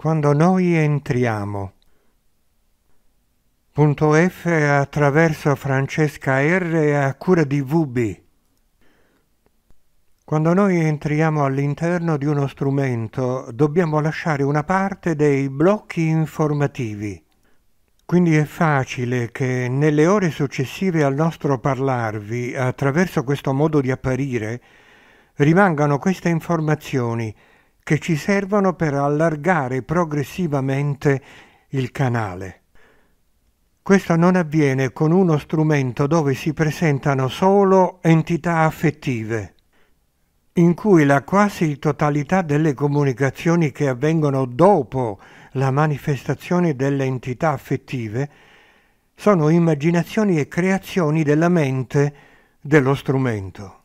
quando noi entriamo. Punto F attraverso Francesca R a cura di VB. Quando noi entriamo all'interno di uno strumento dobbiamo lasciare una parte dei blocchi informativi. Quindi è facile che nelle ore successive al nostro parlarvi, attraverso questo modo di apparire, rimangano queste informazioni che ci servono per allargare progressivamente il canale. Questo non avviene con uno strumento dove si presentano solo entità affettive, in cui la quasi totalità delle comunicazioni che avvengono dopo la manifestazione delle entità affettive sono immaginazioni e creazioni della mente dello strumento.